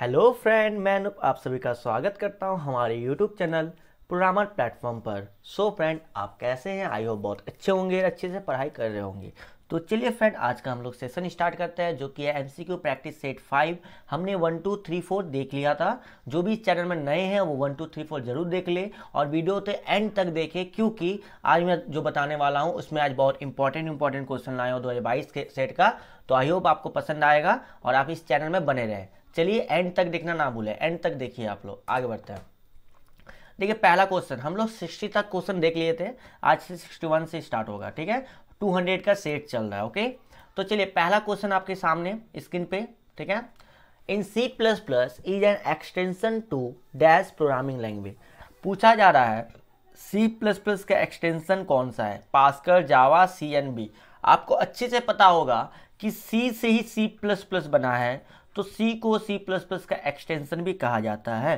hello friend मैं अनुप आप सभी का स्वागत करता हूं हमारे यूट्यूब चैनल प्रोग्रामर प्लेटफॉर्म पर सो so, फ्रेंड आप कैसे हैं आई होप बहुत अच्छे होंगे अच्छे से पढ़ाई कर रहे होंगे तो चलिए फ्रेंड आज का हम लोग सेशन स्टार्ट करते हैं जो कि है एमसीक्यू प्रैक्टिस सेट फाइव हमने वन टू थ्री फोर देख लिया था जो भी चैनल में नए हैं वो वन टू थ्री फोर जरूर देख ले और वीडियो तो एंड तक देखें क्योंकि आज मैं जो बताने वाला हूँ उसमें आज बहुत इंपॉर्टेंट इंपॉर्टेंट क्वेश्चन लाए हो दो के सेट का तो आई होप आपको पसंद आएगा और आप इस चैनल में बने रहें चलिए एंड तक देखना ना भूले एंड तक देखिए आप लोग आगे बढ़ते हैं देखिए पहला क्वेश्चन हम लोग सिक्सटी तक क्वेश्चन देख लिए थे आज से सिक्सटी वन से स्टार्ट होगा ठीक है टू हंड्रेड का सेट चल रहा है ओके तो चलिए पहला क्वेश्चन आपके सामने स्क्रीन पे ठीक है in C plus plus is an extension to dash programming language पूछा जा रहा है सी प्लस प्लस का एक्सटेंशन कौन सा है पास्कर जावा सी एन बी आपको अच्छे से पता होगा कि सी से ही सी प्लस प्लस बना है तो सी को सी प्लस प्लस का एक्सटेंशन भी कहा जाता है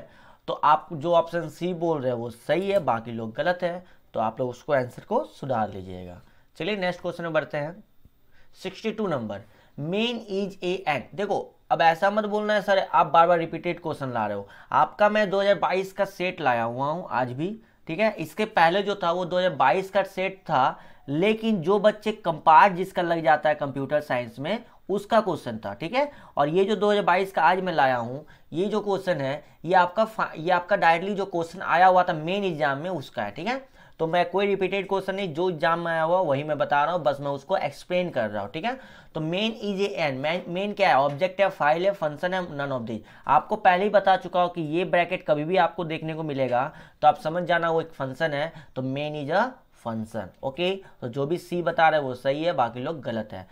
तो आप जो ऑप्शन सी बोल रहे हैं वो सही है बाकी लोग गलत है तो आप लोग उसको आंसर को सुधार लीजिएगा चलिए नेक्स्ट क्वेश्चन में बढ़ते हैं 62 number main is a and देखो अब ऐसा मत बोलना है सर आप बार बार रिपीटेड क्वेश्चन ला रहे हो आपका मैं 2022 का सेट लाया हुआ हूँ आज भी ठीक है इसके पहले जो था वो 2022 का सेट था लेकिन जो बच्चे कंपार्ट जिसका लग जाता है कंप्यूटर साइंस में उसका क्वेश्चन था ठीक है और ये जो 2022 का आज मैं लाया हूँ ये जो क्वेश्चन है ये आपका ये आपका डायरेक्टली जो क्वेश्चन आया हुआ था मेन एग्जाम में उसका है ठीक है तो मैं कोई रिपीटेड क्वेश्चन नहीं जो एग्जाम में आया हुआ वही मैं बता रहा हूँ बस मैं उसको एक्सप्लेन कर रहा हूँ ठीक है तो main is a an main क्या है ऑब्जेक्ट है फाइल है फंक्शन है नन ऑफ दिस आपको पहले ही बता चुका हूं कि ये ब्रैकेट कभी भी आपको देखने को मिलेगा तो आप समझ जाना वो एक फंक्शन है तो main is a function okay तो जो भी सी बता रहे हैं वो सही है बाकी लोग गलत है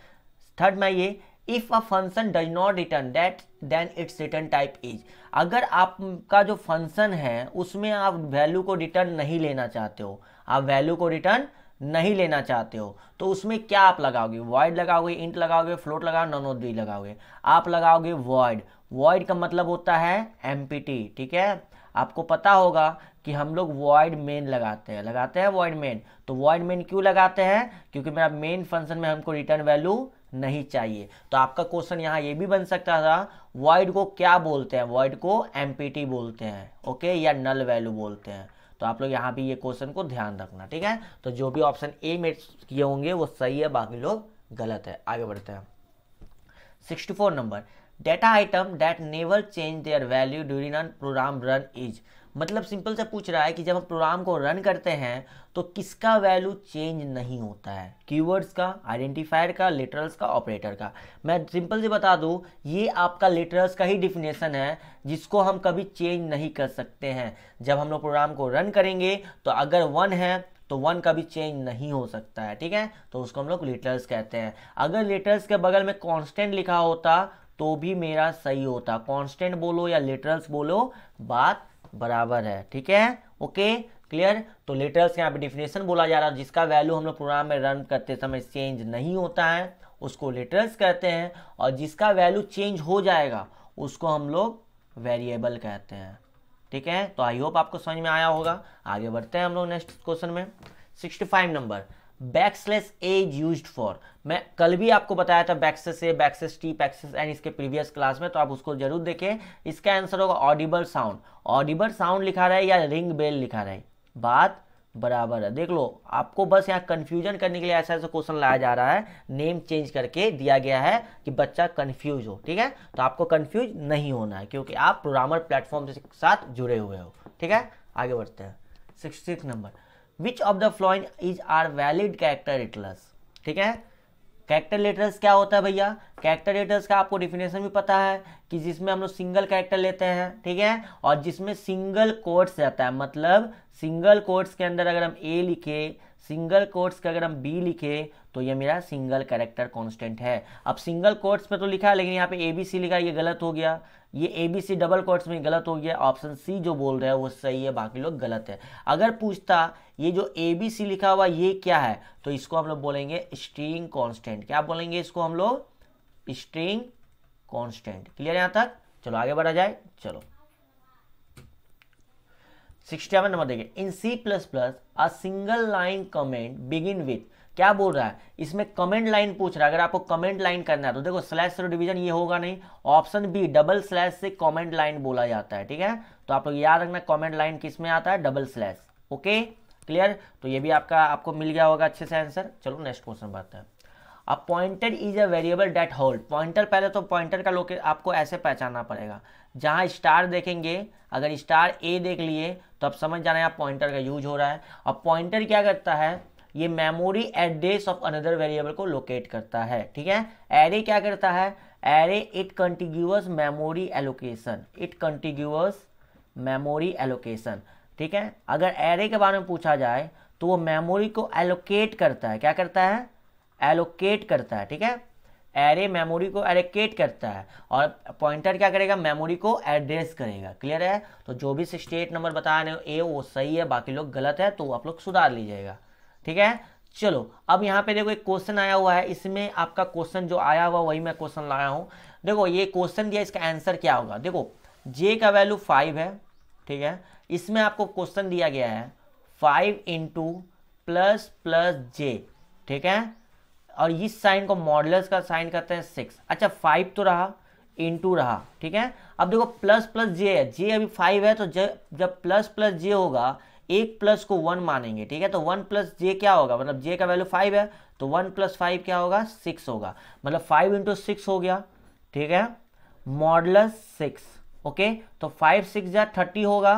थर्ड में ये if a function does not return that then its return type is अगर आपका जो फंक्शन है उसमें आप वैल्यू को रिटर्न नहीं लेना चाहते हो आप वैल्यू को रिटर्न नहीं लेना चाहते हो तो उसमें क्या आप लगाओगे वॉइड लगाओगे इंट लगाओगे फ्लोट लगाओ ननो दी लगाओगे आप लगाओगे वॉइड वॉइड का मतलब होता है एम ठीक है आपको पता होगा कि हम लोग वॉइड मेन लगाते हैं लगाते हैं वॉइड मेन तो वॉइड मेन क्यों लगाते हैं क्योंकि मेरा मेन फंक्शन में हमको रिटर्न वैल्यू नहीं चाहिए तो आपका क्वेश्चन यहाँ ये भी बन सकता था वॉइड को क्या बोलते हैं वॉइड को एम बोलते हैं ओके या नल वैल्यू बोलते हैं तो आप लोग यहाँ भी ये क्वेश्चन को ध्यान रखना ठीक है तो जो भी ऑप्शन ए में किए होंगे वो सही है बाकी लोग गलत है आगे बढ़ते हैं sixty four number data item that never change their value during program run is मतलब सिंपल से पूछ रहा है कि जब हम प्रोग्राम को रन करते हैं तो किसका वैल्यू चेंज नहीं होता है कीवर्ड्स का आइडेंटिफायर का लेटरल्स का ऑपरेटर का मैं सिंपल से बता दूं ये आपका लेटरल्स का ही डिफिनेशन है जिसको हम कभी चेंज नहीं कर सकते हैं जब हम लोग प्रोग्राम को रन करेंगे तो अगर वन है तो वन का भी चेंज नहीं हो सकता है ठीक है तो उसको हम लोग लेटर्स कहते हैं अगर लेटर्स के बगल में कांस्टेंट लिखा होता तो भी मेरा सही होता कांस्टेंट बोलो या लेटर्स बोलो बात बराबर है ठीक है ओके क्लियर तो लेटर्स यहाँ पे डिफिनेशन बोला जा रहा है जिसका वैल्यू हम लोग प्रोग्राम में रन करते समय चेंज नहीं होता है उसको लेटर्स कहते हैं और जिसका वैल्यू चेंज हो जाएगा उसको हम लोग वेरिएबल कहते हैं ठीक है तो आई होप आपको समझ में आया होगा आगे बढ़ते हैं हम लोग नेक्स्ट क्वेश्चन में sixty five number backslash as use for मैं कल भी आपको बताया था backslash a backslash t backslash and इसके प्रीवियस क्लास में तो आप उसको जरूर देखें इसका आंसर होगा ऑडिबल साउंड ऑडिबल साउंड लिखा रहा है या रिंग बेल लिखा रहा है बात बराबर है देख लो आपको बस यहाँ कन्फ्यूजन करने के लिए ऐसा ऐसा क्वेश्चन लाया जा रहा है नेम चेंज करके दिया गया है कि बच्चा कन्फ्यूज हो ठीक है तो आपको कन्फ्यूज नहीं होना है क्योंकि आप प्रोग्रामर प्लेटफॉर्म के साथ जुड़े हुए हो ठीक है आगे बढ़ते हैं sixty number which of the following is are valid character letters ठीक है कैरेक्टर लेटर्स क्या होता है भैया कैरेक्टर लेटर्स का आपको डिफिनेशन भी पता है कि जिसमें हम लोग सिंगल कैरेक्टर लेते हैं ठीक है और जिसमें सिंगल कोर्ट्स रहता है मतलब सिंगल कोर्ट्स के अंदर अगर हम ए लिखे सिंगल कोर्ट्स के अगर हम बी लिखे तो ये मेरा सिंगल कैरेक्टर कॉन्स्टेंट है अब सिंगल कोर्ट्स में तो लिखा है लेकिन यहाँ पे ए बी सी लिखा ये गलत हो गया ये A B C double quotes में गलत हो गया ऑप्शन सी जो बोल रहे हैं वो सही है बाकी लोग गलत है अगर पूछता ये जो ए बी सी लिखा हुआ ये क्या है तो इसको हम लोग बोलेंगे स्ट्रिंग कांस्टेंट क्या बोलेंगे इसको हम लोग स्ट्रिंग कांस्टेंट क्लियर यहां तक चलो आगे बढ़ा जाए चलो सिक्सटी सेवन नंबर देखिए in C plus plus a single line comment begin with क्या बोल रहा है इसमें कमेंट लाइन पूछ रहा है अगर आपको कमेंट लाइन करना है तो देखो स्लैश डिवीजन ये होगा नहीं ऑप्शन बी डबल स्लैश से कमेंट लाइन बोला जाता है ठीक है तो आप लोग याद रखना कमेंट लाइन किस में आता है डबल स्लैश ओके क्लियर तो ये भी आपका आपको मिल गया होगा अच्छे से आंसर चलो नेक्स्ट क्वेश्चन बात हैं a pointer is a variable that hold pointer पहले तो पॉइंटर का लोके आपको ऐसे पहचानना पड़ेगा जहाँ स्टार देखेंगे अगर स्टार ए देख लिए तो आप समझ जाना है आप पॉइंटर का यूज हो रहा है अब पॉइंटर क्या करता है ये memory address of another variable को लोकेट करता है ठीक है एरे क्या करता है array it contiguous memory allocation it contiguous memory allocation ठीक है अगर एरे के बारे में पूछा जाए तो वो मेमोरी को एलोकेट करता है क्या करता है एलोकेट करता है ठीक है एरे मेमोरी को एलोकेट करता है और पॉइंटर क्या करेगा मेमोरी को एड्रेस करेगा क्लियर है तो जो भी स्टेट नंबर बता रहे हो ए वो सही है बाकी लोग गलत है तो आप लोग सुधार लीजिएगा ठीक है चलो अब यहाँ पे देखो एक क्वेश्चन आया हुआ है इसमें आपका क्वेश्चन जो आया हुआ वही मैं क्वेश्चन लाया हूँ देखो ये क्वेश्चन दिया इसका आंसर क्या होगा देखो जे का वैल्यू फाइव है ठीक है इसमें आपको क्वेश्चन दिया गया है five into plus plus J ठीक है और इस साइन को मॉडलर्स का साइन करते हैं सिक्स अच्छा फाइव तो रहा इंटू रहा ठीक है अब देखो प्लस प्लस जे है जे अभी फाइव है तो जब जब प्लस प्लस जे होगा एक प्लस को वन मानेंगे ठीक है तो वन प्लस जे क्या होगा मतलब जे का वैल्यू फाइव है तो वन प्लस फाइव क्या होगा सिक्स होगा मतलब फाइव इंटू सिक्स हो गया ठीक है मॉडलस सिक्स ओके तो फाइव सिक्स या थर्टी होगा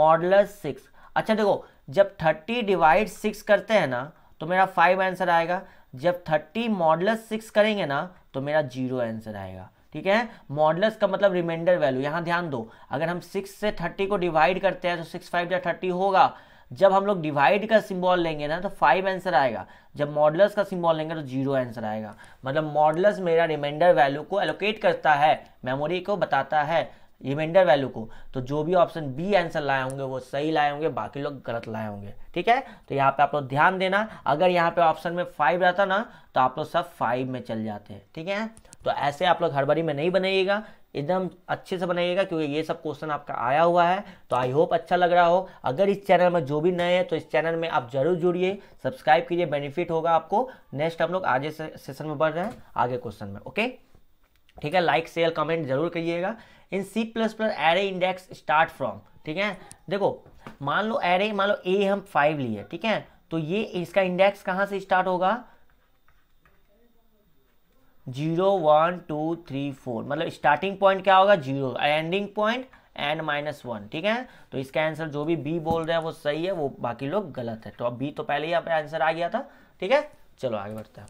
मॉडल सिक्स अच्छा देखो जब थर्टी डिवाइड सिक्स करते हैं ना तो मेरा फाइव आंसर आएगा जब थर्टी मॉडलस सिक्स करेंगे ना तो मेरा जीरो आंसर आएगा ठीक है मॉडलस का मतलब रिमाइंडर वैल्यू यहाँ ध्यान दो अगर हम सिक्स से थर्टी को डिवाइड करते हैं तो सिक्स फाइव या थर्टी होगा जब हम लोग डिवाइड का सिंबल लेंगे ना तो फाइव आंसर आएगा जब मॉडलस का सिंबल लेंगे तो जीरो आंसर आएगा मतलब मॉडलस मेरा रिमाइंडर वैल्यू को एलोकेट करता है मेमोरी को बताता है रिमाइंडर वैल्यू को तो जो भी ऑप्शन बी आंसर लाए होंगे वो सही लाए होंगे बाकी लोग गलत लाए होंगे ठीक है तो यहाँ पे आप लोग ध्यान देना अगर यहाँ पे ऑप्शन में फाइव रहता ना तो आप लोग सब फाइव में चल जाते हैं ठीक है तो ऐसे आप लोग हड़बड़ी में नहीं बनाइएगा एकदम अच्छे से बनाइएगा क्योंकि ये सब क्वेश्चन आपका आया हुआ है तो आई होप अच्छा लग रहा हो अगर इस चैनल में जो भी नए हैं तो इस चैनल में आप जरूर जुड़िए सब्सक्राइब कीजिए बेनिफिट होगा आपको नेक्स्ट हम लोग आगे सेशन में बढ़ रहे हैं आगे क्वेश्चन में ओके ठीक है लाइक शेयर कमेंट जरूर करिएगा in C plus plus array index start from ठीक है देखो मान लो एरे मान लो ए हम फाइव लिए ठीक है तो ये इसका इंडेक्स कहां से स्टार्ट होगा zero one two three four मतलब स्टार्टिंग पॉइंट क्या होगा zero ending point N minus one ठीक है तो इसका आंसर जो भी बी बोल रहे हैं वो सही है वो बाकी लोग गलत है तो अब बी तो पहले ही यहाँ पे आंसर आ गया था ठीक है चलो आगे बढ़ते हैं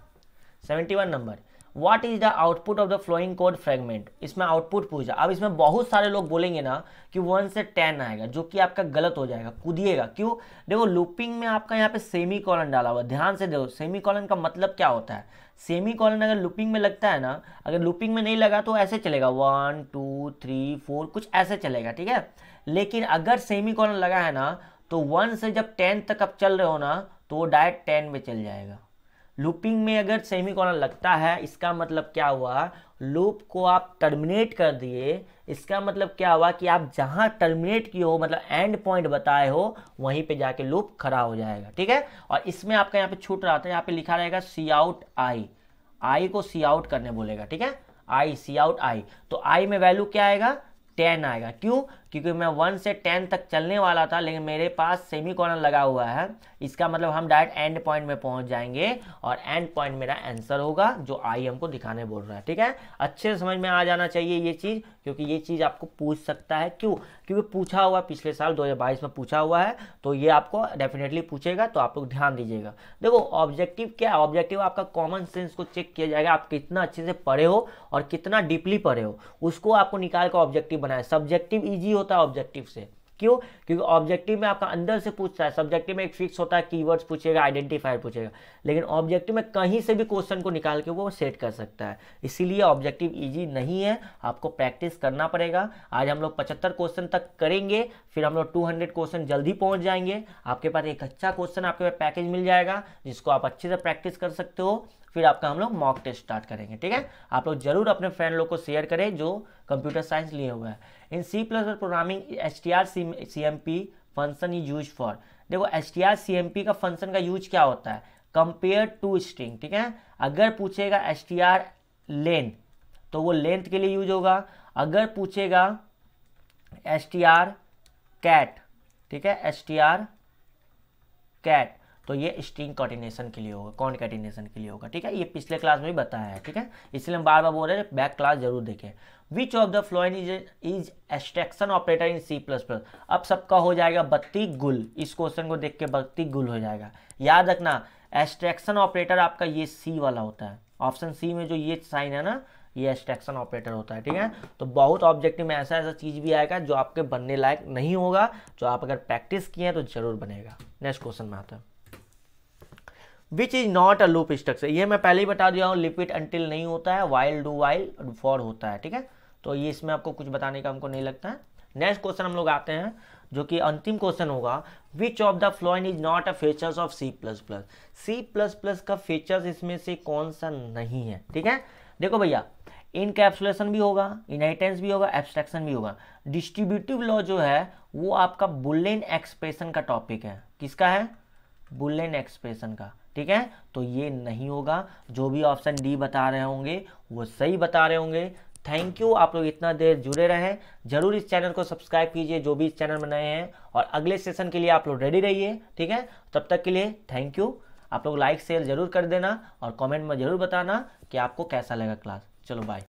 सेवेंटी वन नंबर what is the output of the following code fragment इसमें आउटपुट पूछा अब इसमें बहुत सारे लोग बोलेंगे ना कि वन से टेन आएगा जो कि आपका गलत हो जाएगा कूदिएगा क्यों देखो लूपिंग में आपका यहाँ पे सेमी कॉलन डाला हुआ ध्यान से देखो सेमी कॉलन का मतलब क्या होता है सेमी कॉलन अगर लूपिंग में लगता है ना अगर लूपिंग में नहीं लगा तो ऐसे चलेगा वन टू थ्री फोर कुछ ऐसे चलेगा ठीक है लेकिन अगर सेमी कॉलन लगा है ना तो वन से जब टेन तक आप चल रहे हो ना तो वो डायरेक्ट टेन में चल जाएगा लूपिंग में अगर सेमी कॉलन लगता है इसका मतलब क्या हुआ लूप को आप टर्मिनेट कर दिए इसका मतलब क्या हुआ कि आप जहां टर्मिनेट किए हो मतलब एंड पॉइंट बताए हो वहीं पे जाके लूप खड़ा हो जाएगा ठीक है और इसमें आपका यहाँ पे छूट रहा था यहाँ पे लिखा रहेगा सी आउट आई आई को सी आउट करने बोलेगा ठीक है आई सी आउट आई तो आई में वैल्यू क्या आएगा टेन आएगा क्यों क्योंकि मैं वन से टेन तक चलने वाला था लेकिन मेरे पास सेमी कॉर्नर लगा हुआ है इसका मतलब हम डायरेक्ट एंड पॉइंट में पहुंच जाएंगे और एंड पॉइंट मेरा आंसर होगा जो आई हमको दिखाने बोल रहा है ठीक है अच्छे से समझ में आ जाना चाहिए ये चीज़ क्योंकि ये चीज़ आपको पूछ सकता है क्यों क्योंकि पूछा हुआ पिछले साल दो में पूछा हुआ है तो ये आपको डेफिनेटली पूछेगा तो आप लोग ध्यान दीजिएगा देखो ऑब्जेक्टिव क्या है ऑब्जेक्टिव आपका कॉमन सेंस को चेक किया जाएगा आप कितना अच्छे से पढ़े हो और कितना डीपली पढ़े हो उसको आपको निकाल कर ऑब्जेक्टिव बनाए सब्जेक्टिव ईजी होता है ऑब्जेक्टिव से क्यों क्योंकि ऑब्जेक्टिव में आपका अंदर से पूछता है सब्जेक्टिव में एक फिक्स होता है कीवर्ड्स पूछेगा आइडेंटिफायर पूछेगा लेकिन ऑब्जेक्टिव में कहीं से भी क्वेश्चन को निकाल के वो सेट कर सकता है इसीलिए ऑब्जेक्टिव इजी नहीं है आपको प्रैक्टिस करना पड़ेगा आज हम लोग पचहत्तर क्वेश्चन तक करेंगे फिर हम लोग टू क्वेश्चन जल्दी पहुँच जाएंगे आपके पास एक अच्छा क्वेश्चन आपके पास पैकेज मिल जाएगा जिसको आप अच्छे से प्रैक्टिस कर सकते हो फिर आपका हम लोग मॉक टेस्ट स्टार्ट करेंगे ठीक है आप लोग जरूर अपने फ्रेंड लोग को शेयर करें जो कंप्यूटर साइंस लिए हुआ है in C plus programming H T R C M P function is use for देखो H T R C M P का फंक्शन का यूज क्या होता है कंपेयर टू स्ट्रिंग ठीक है अगर पूछेगा एच टी आर लेंथ तो वो लेंथ के लिए यूज होगा अगर पूछेगा एस टी आर कैट ठीक है एस टी आर कैट तो ये स्ट्रिंग कॉर्डिनेशन के लिए होगा कौन कॉर्डिनेशन के लिए होगा ठीक है ये पिछले क्लास में भी बताया है ठीक है इसलिए हम बार बार बोल रहे हैं बैक क्लास जरूर देखें which of the following is is extraction operator in C plus plus अब सबका हो जाएगा बत्ती गुल इस क्वेश्चन को देख के बत्ती गुल हो जाएगा याद रखना एस्ट्रैक्शन ऑपरेटर आपका ये सी वाला होता है ऑप्शन सी में जो ये साइन है ना ये एस्ट्रैक्शन ऑपरेटर होता है ठीक है तो बहुत ऑब्जेक्टिव में ऐसा ऐसा चीज़ भी आएगा जो आपके बनने लायक नहीं होगा जो आप अगर प्रैक्टिस किए हैं तो जरूर बनेगा नेक्स्ट क्वेश्चन में आता है which is not a loop structure ये मैं पहले ही बता दिया हूँ लिपिड अंटिल नहीं होता है वाइल डू वाइल फॉर होता है ठीक है तो ये इसमें आपको कुछ बताने का हमको नहीं लगता है नेक्स्ट क्वेश्चन हम लोग आते हैं जो कि अंतिम क्वेश्चन होगा which of the following is not a features of C plus plus C plus plus का फीचर्स इसमें से कौन सा नहीं है ठीक है देखो भैया इनकैप्सुलेशन भी होगा इनहेरिटेंस भी होगा एब्स्ट्रैक्शन भी होगा डिस्ट्रीब्यूटिव लॉ जो है वो आपका बुलेन एक्सप्रेशन का टॉपिक है किसका है बुलेन एक्सप्रेशन का ठीक है तो ये नहीं होगा जो भी ऑप्शन डी बता रहे होंगे वो सही बता रहे होंगे थैंक यू आप लोग इतना देर जुड़े रहें जरूर इस चैनल को सब्सक्राइब कीजिए जो भी इस चैनल में नए हैं और अगले सेशन के लिए आप लोग रेडी रहिए ठीक है तब तक के लिए थैंक यू आप लोग लाइक शेयर जरूर कर देना और कमेंट में जरूर बताना कि आपको कैसा लगा क्लास चलो बाय